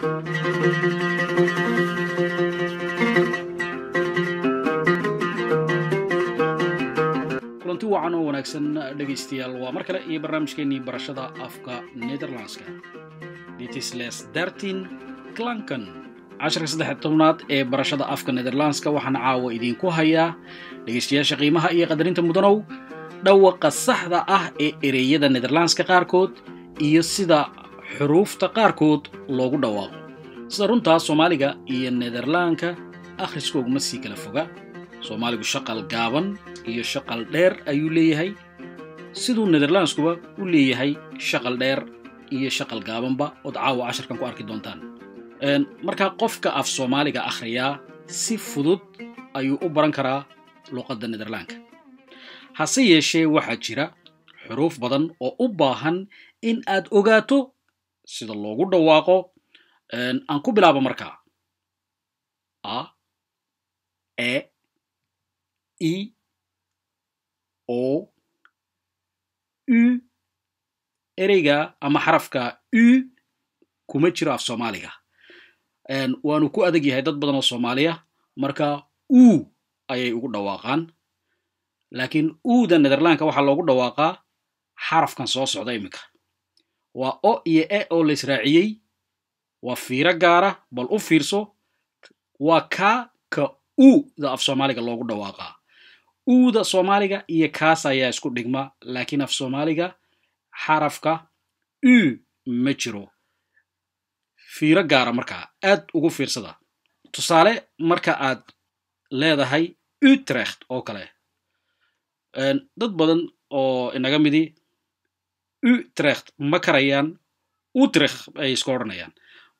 kulanti wacan oo wanaagsan dhegaystayaal waa mar kale iyo barnaamijkeennii barashada afka netherlandska dts dartin clankan cashirka saddex tobnaad ee barashada afka netherlandska waxaan caawa idiinku hayaa dhegaystayaasha qiimaha iyo qadarinta mudanow dhawaqa saxda ah ee ereyada netherlandska qaarkood iyo sida xuruufta qaarkood loogu dhawaaqo sida runtaa soomaaliga iyo nederlaanka akhriskooguma sii kala foga soomaaligu shaqal gaaban iyo shaqal dheer ayuu leeyahay siduu nederlandskuba u leeyahay shaqal dheer iyo shaqal gaabanba ood caawa casharkan ku arki doontaan markaa qofka af soomaaliga akhriyaa si fudud ayuu u baran karaa luqadda nederlaanka hase yeeshee waxaa jira xuruuf badan oo u baahan in aad ogaato sida loogu dhawaaqo aan ku bilaabo marka a e i o u ereyga ama xarafka u kuma jiro af soomaaliga waanu ku adag yahay dad badan oo soomaaliya marka u ayay ugu dhawaaqaan laakiin uuda netherlandka waxaa loogu dhawaaqaa xarafkan soo socda iminka waa o iyo e oo laysraaciyey waa fiiro gaara bal u fiirso waa ka ka uuda af soomaaliga loogu dhawaaqaa uuda soomaaliga iyo kaas ayaa isku dhigma laakiin af soomaaliga xarafka u ma jiro fiiro gaara markaa aad ugu fiirsada tusaale marka aad leedahay utrecht oo kale dad badan oo inaga midi utrecht ma karayaan utrecht ay isku odhanayaan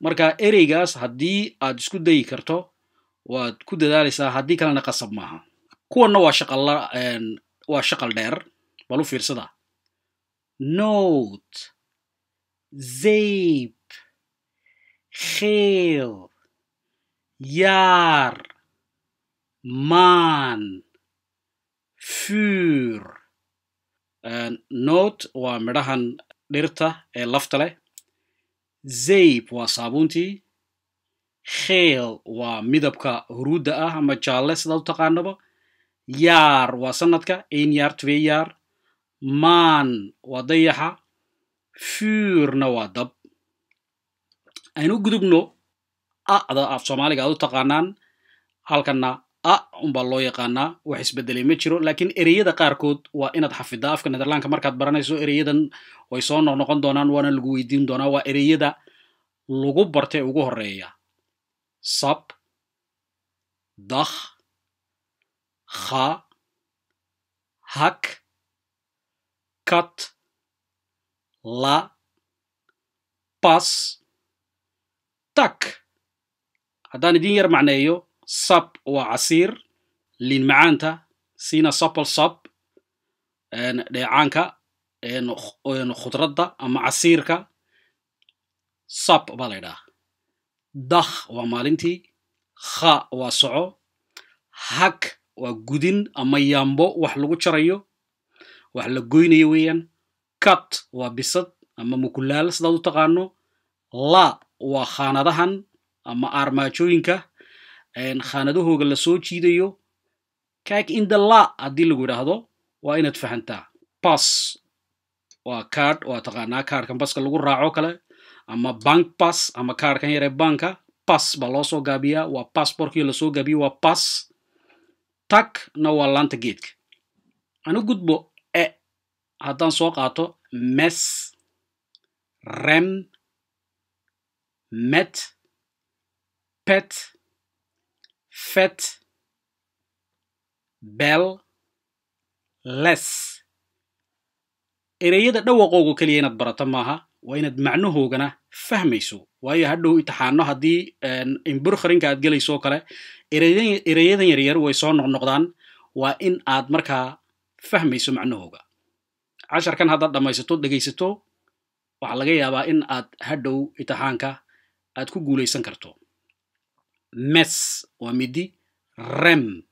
marka ereygaas haddii aad isku dayi karto waad ku dadaalaysaa haddii kalena qasab maaha kuwanna waa shaqalla waa shaqal dheer bal u fiirsada note zeyb kheel yaar maan fuur nod waa midhahan dhirta ee lafta leh zeyb waa saabuuntii kheel waa midabka huruudda ah ama jaalle sidaad u taqaanaba yaar waa sanadka einyaar tweeyaar maan waa dayaxa fuurna waa dab aynu gudubno a'da af soomaaliga aad u taqaanaan halkana a unbaa loo yaqaanaa wax isbedelay ma jiro laakiin ereyada qaarkood waa inaad xafidaa afka netherlandka markaad baranayso ereyadan way soo noqnoqon doonaan waana lagu weydiin doonaa waa ereyada lagu bartay ugu horeeya sab dah kha hak kat la bas tak haddaan idin yar macneeyo sab waa casiir liin macaanta sina sapal sab dheecaanka khudradda ama casiirka sab baa la ydhaha dah waa maalintii kha waa soco hag waa gudin ama yaambo wax lagu jarayo wax la goynayo weeyaan kat waa bisad ama mukulaal sidaad u taqaano la waa khaanadahan ama armaajooyinka khaanadahooga la soo jiidayo cak indala haddii lagu idhaahdo waa inaad fahantaa bass waa card waa taqaanaa kaarkan baska lagu raaco kale ama bank bass ama kaarkan yaree banka bas baa loosoo gaabiyaa waa basborkii lasoo gaabiya waa bass tak na waa laanta geedka ana gudbo e haddaan soo qaato mes rem met pet fête, beel less ereyada dhawaqooga keliya inaad barato maaha waa inaad macnahoogana fahmayso waayo hadhow itixaano haddii imburkharinka aad gelayso oo kale ereyadan yaryar way soo noqnoqdaan waa in aad markaa fahmayso macnahooga casharkan haddaad dhammaysato dhegaysato waxaa laga yaabaa in aad hadhow itixaanka aad ku guulaysan karto mes waa midi rem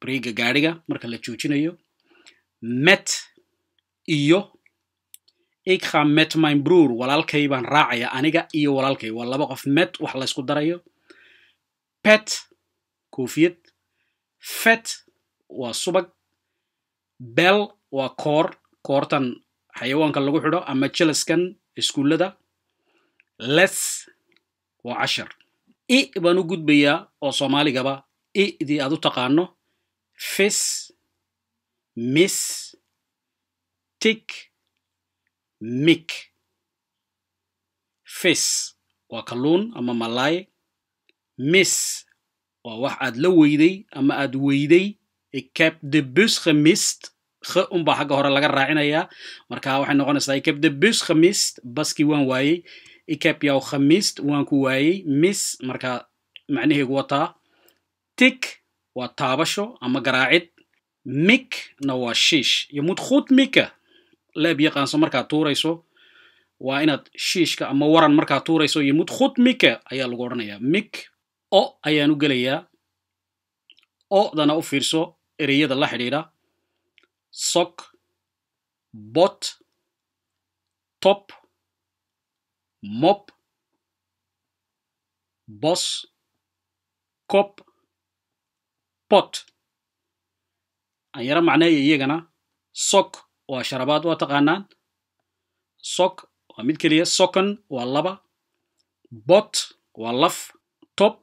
brega gaadhiga marka la joojinayo met iyo ikha metmine brur walaalkay baan raacaya aniga iyo walaalkay waa laba qof met wax laysku darayo pet koofiyad fet waa subag bell waa koor koortan xayawaanka lagu xidho ama jelaskan iskuullada les waa cashar i baan u gudbayaa oo soomaaligaba i idii aad u taqaano fis mis tik mik fis waa kalluun ama malaay mis waa wax aad la weyday ama aad weyday cabdebus khamist kha unbaa xagga hore laga raacinayaa marka waxay noqonaysaa cabdebus khamist baskii waan waayey ikapyaw khamiist waan ku waayey miss markaa macnaheegu wataa tik waa taabasho ama garaacid mik na waa shiish iyo mudkhud mika leeb yaqaanso markaad tuurayso waa inaad shiishka ama waran markaa tuurayso iyo mudkhud mika ayaa lagu odhanayaa mik o ayaan u gelayaa o-dana u fiirso ereyada la xidhiidha sok bot top mop, bos, koob, pot aan yaro macneeya iyagana sok waa sharabaad waa taqaanaan sok waa mid keliya sokon waa laba bot waa laf top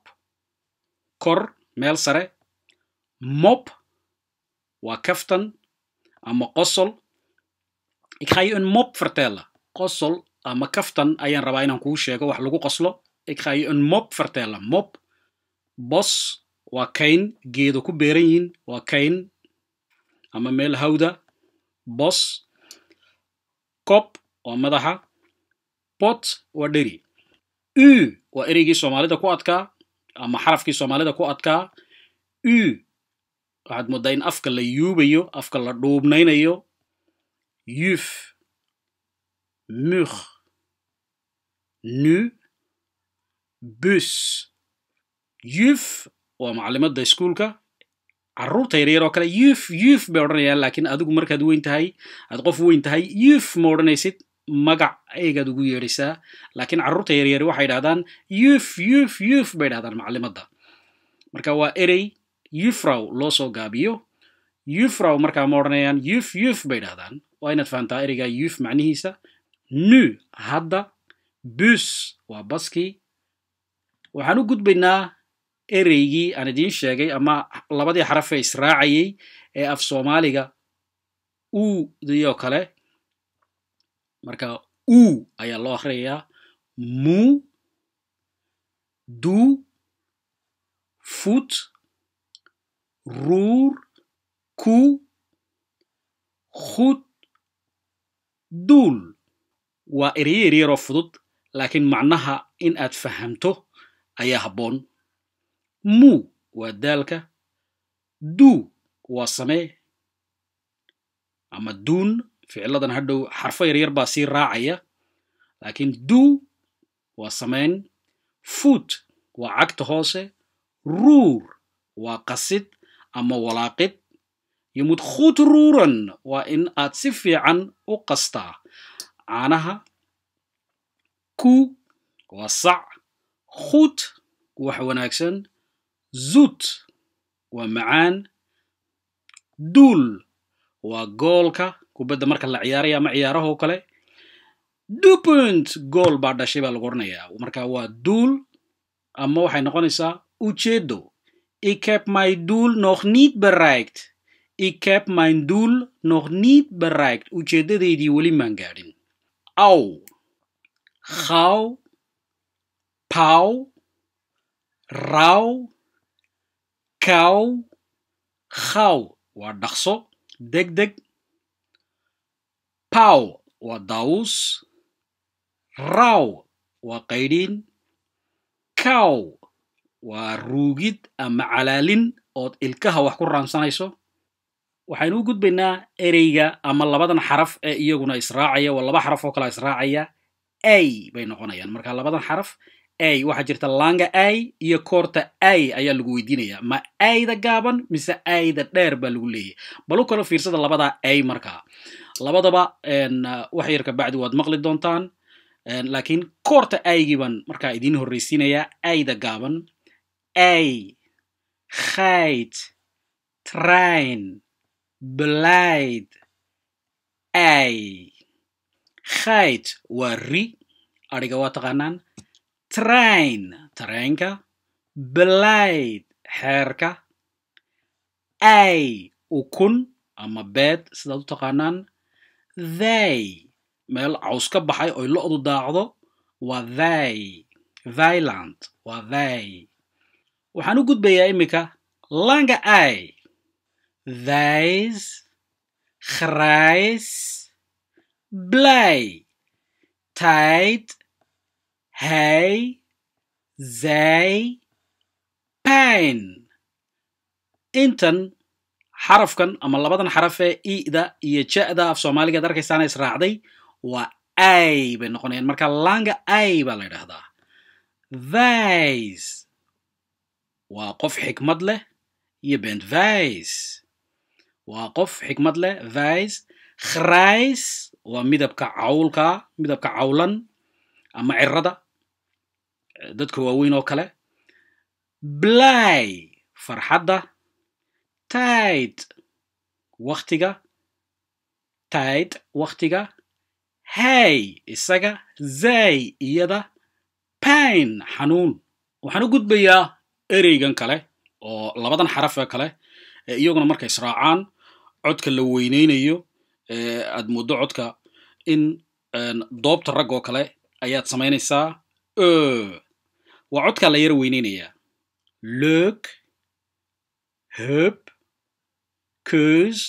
kor meel sare mop waa kaftan ama qosol ik ga je mop vertellen qosol ama kaftan ayaan rabaa inaan kuu sheego wax lagu qoslo ik mob je mob bos waa kayn geedo ku beeran yihin waa kayn ama meel hawda bos cob waa madaxa bot waa dheri u waa ereygii soomaalida ku adkaa ama xarafkii soomaalida ku adkaa u waxaad mooddaa in afka la yuubayo afka la dhuubnaynayo yuf mukh nu bus yuf waa macalimadda iskuulka caruurta yaryar oo kale yuf yuf bay odhanayaan laakiin adigu markaad weyn tahay aad qof weyn tahay yuf ma odhanaysid magac eegaad ugu yeedhisaa laakiin carruurta yaryari waxay idhahdaan yuf yuf yuf bay dhahdaan macalimadda marka waa erey yufraw loo soo gaabiyo yufraw markaa ma odhanayaan yuf yuf bay dhahdaan waa inaad fahantaa ereyga yuf macnihiisa nu hadda bus waa baskii waxaan u gudbaynaa ereygii aan idiin sheegay ama labadii xarafe israacayay ee af soomaaliga uudiyoo kale marka uu ayaa loo akhriyayaa muu duu fut ruur kuu khud duul waa ereye eryaroo fudud laakiin macnaha in aad fahamto ayaa habboon muu waa daalka duu waa samee ama duun ficiladan hadhow xarfo yaryar baa sii raacaya laakiin duu waa sameyn fuut waa cagta hoose ruur waa qasid ama walaaqid iyo mudkhuud ruuran waa in aad si fiican u qastaa caanaha ku waa sac khut wax wanaagsan zut waa macaan duul waa goolka kubadda marka la ciyaaraya ama ciyaarahoo kale dupunt gool baa dhashay baa lagu odhanayaa marka waa duul ama waxay noqonaysaa ujeedo ik heb my doel nog niet bereikt ik heb mijn doel nog niet bereikt ujeeddadeydii weli maan gaadhin aw gao, pau, raaw, kaaw, khaw waa dhaqso deg deg paw waa daawuus raaw waa qaydhiin kaaw waa ruugid ama calaalin ood ilkaha wax ku raansanayso waxaynu u gudbaynaa ereyga ama labadan xaraf ee iyaguna israacaya waa laba xaraf oo kala israacaya a bay noqonayaan markaa labadan xaraf ay waxaa jirta langa ay iyo koorta ay ayaa lagu weydiinaya ma ayda gaaban mise ayda dheer baa lagu leeyahy bal u kalo fiirsada labadaa ay markaa labadaba wax yar kabacdi waad maqli doontaan laakiin koorta aigii baan markaa idiin horreysiinayaa aida gaaban ay khayt train blid ai Geit waa ri, adhiga waa taqaanaan. Trein, tareenka. Beleid, xeerka. Ay, ukun ama beed sidaad u taqaanaan. Thay, meel caws ka baxay oy lo'du daacdo waa thay. Thailand waa thay. Waxaan u gudbayaa iminka langa ay. Thays, khrais, blij, tijd, hij, zij, pijn. intan xarafkan ama labadan xarafee ida iyo jada af soomaaliga ad is israacday waa ay bay noqonayaan marka langa ay baa la yidhaahdaa vice waa qof xikmad leh iyo bend vice waa qof xikmad leh vice khrais waa midabka cawlka midabka cawlan ama cirada dadka waaweyn oo kale blay farxadda tit waktiga tit waktiga hay isaga zay iyada pain xanuun waxaan u gudbayaa ereygan kale oo labadan xarafee kale ee iyaguna markay israacaan codka la weynaynayo aad muddo codka in doobta rag oo kale ayaad samaynaysaa e waa codkaa la yar weyneynayaa lek heb keus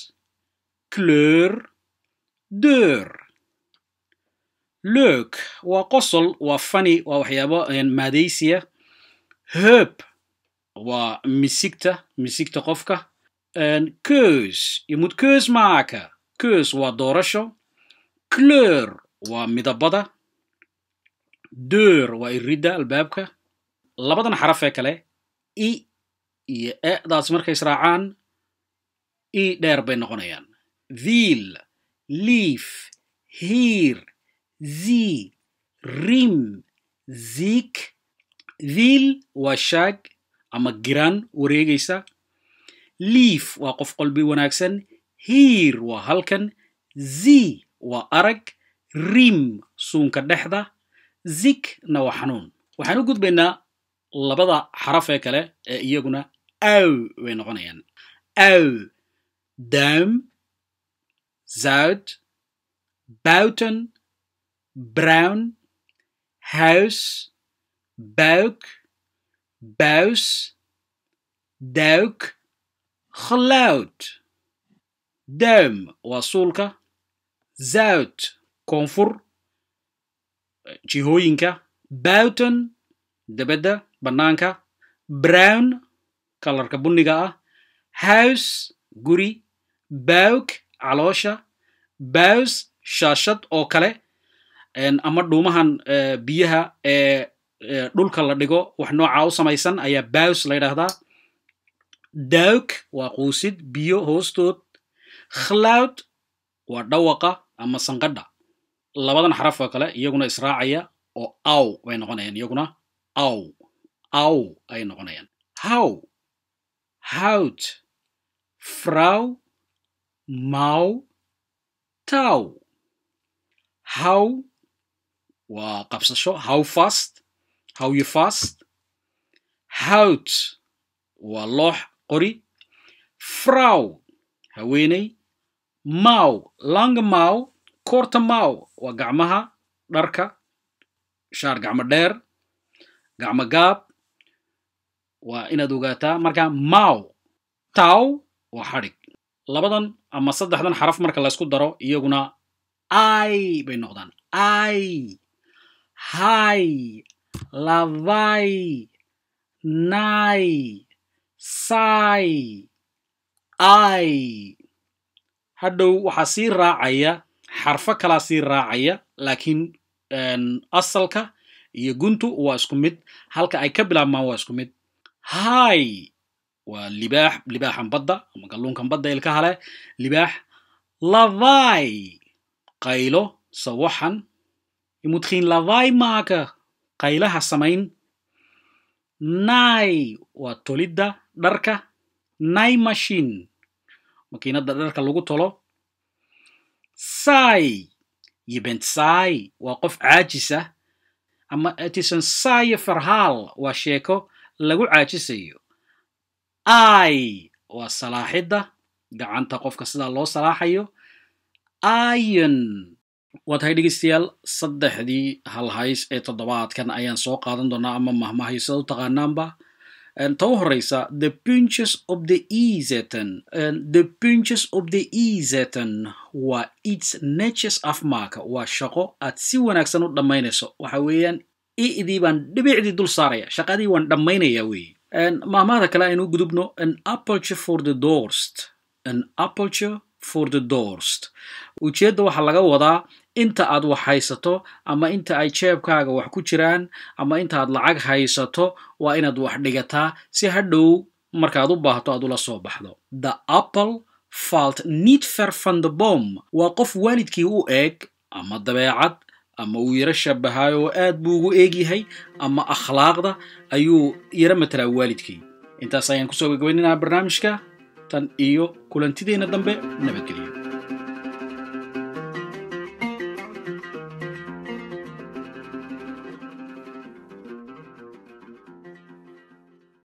kleur deur lek waa qosol waa fani waa waxyaabo maadaysiya heb waa misigta misigta qofka keus imut keus maaka cus waa doorasho cleur waa midabada deur waa iridda albaabka labadan xaraf ee kale i iyo edaas markay israacaan i dheer bay noqonayaan thiil liif hiir zi rim ziik thiil waa shaag ama giraan wareegaysa liif waa qof qolbi wanaagsan hiir waa halkan zi waa arag rim suunka dhexda zikna waa xanuun waxaan u gudbaynaa labada xaraf ee kale ee iyaguna aw way noqonayaan aw dam zout bowton brown house bowk bows dowk geluid derm waa suulka zout koonfur jihooyinka bowton debedda bannaanka brown kalarka bunniga ah house guri bowk caloosha baws shaashad oo kale ama dhuumahan eh, biyaha ee eh, eh, dhulka la dhigo wax noocaa u samaysan ayaa bows la yidhaahdaa dowk waa quusid biyo hoostood khlaud waa dhawaqa ama sanqadha labadan xaraf oo kale iyaguna israacaya oo aw bay noqonayaan iyaguna aw aw ay noqonayaan how howd frow maw taw how waa qabsasho how fast how you fast howd waa loox qori fraw haweeney maw lang maw koorta maw waa gacmaha dharka shaar gacmo dheer gacmo gaab waa inaad ogaataa marka maw taw waa xadhig labadan ama saddexdan xaraf marka laysku daro iyaguna ai bay noqdaan ai hai lavai nai sai ai hadhow waxaa sii raacaya xarfo kalaa sii raacaya laakiin asalka iyo guntu waa isku mid halka ay ka bilaabmaan waa isku mid hi waa libaax libaaxan badda ama kalluunkan badda ilka hale libaax lavai qaylo sawaxan imudkiin lavai maaka qaylaha samayn nai waa tolidda dharka nai mashine makiinada dharka lagu tolo sai yibentsai waa qof caajis ah ama tisansai farhaal waa sheeko lagu caajisayo ai waa salaaxidda gacanta qofka sidaa loo salaaxayo ayon waa dhegeystayaal saddexdii hal hays ee toddobaadkan ayaan soo qaadan doonaa ama mahmahayo sidaad u taqaanaanba ta u horeysa the puntjes op the i zetten. de puntjes op de i zetten waa iets netjes waa shaqo aad si wanaagsan u dhammaynayso waxa weeyaan i'dii baan dhibicdii dul saaraya shaqadii waan dhammaynaya weeye mahmaada kale aynu gudubno an apple for the dorst an apple for the dorst ujeedda waxaa laga wadaa inta aad wax haysato ama inta ay jeebkaaga wax ku jiraan ama inta aad lacag haysato waa inaad wax dhigataa si ha dhow markaad u baahto aad ula soo baxdo the apple falt nitfer van the bom waa qof waalidkii u eeg ama dabeecad ama uu yaro oo aad buu ugu yahay ama akhlaaqda ayuu yaro matalaa waalidkii intaas ayaan kusoo gagabaynaynaa barnaamijka tan iyo kulantideenna dambe nabadgeliyo